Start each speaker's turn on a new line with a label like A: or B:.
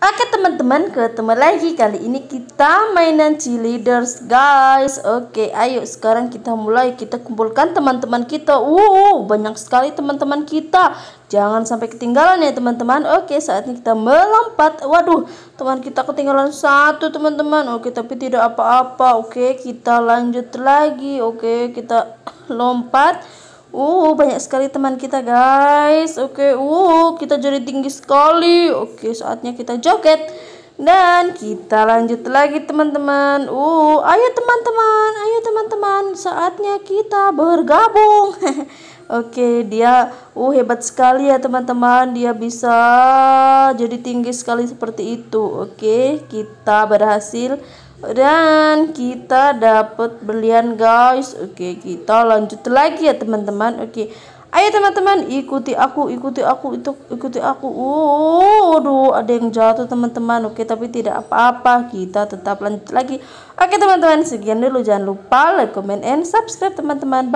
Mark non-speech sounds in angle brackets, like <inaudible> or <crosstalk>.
A: Oke teman-teman, ketemu lagi kali ini kita mainan cheerleaders guys. Oke, ayo sekarang kita mulai kita kumpulkan teman-teman kita. Wow, banyak sekali teman-teman kita. Jangan sampai ketinggalan ya teman-teman. Oke, saatnya kita melompat. Waduh, teman kita ketinggalan satu teman-teman. Oke, tapi tidak apa-apa. Oke, kita lanjut lagi. Oke, kita lompat. Uh, banyak sekali teman kita, guys. Oke, okay, uh, kita jadi tinggi sekali. Oke, okay, saatnya kita joget. Dan kita lanjut lagi, teman-teman. Uh, ayo teman-teman, ayo teman-teman, saatnya kita bergabung. <laughs> Oke, okay, dia uh hebat sekali ya, teman-teman. Dia bisa jadi tinggi sekali seperti itu. Oke, kita berhasil dan kita dapat belian guys oke kita lanjut lagi ya teman-teman oke ayo teman-teman ikuti aku ikuti aku itu ikuti aku oh aduh ada yang jatuh teman-teman oke tapi tidak apa-apa kita tetap lanjut lagi oke teman-teman sekian dulu jangan lupa like comment and subscribe teman-teman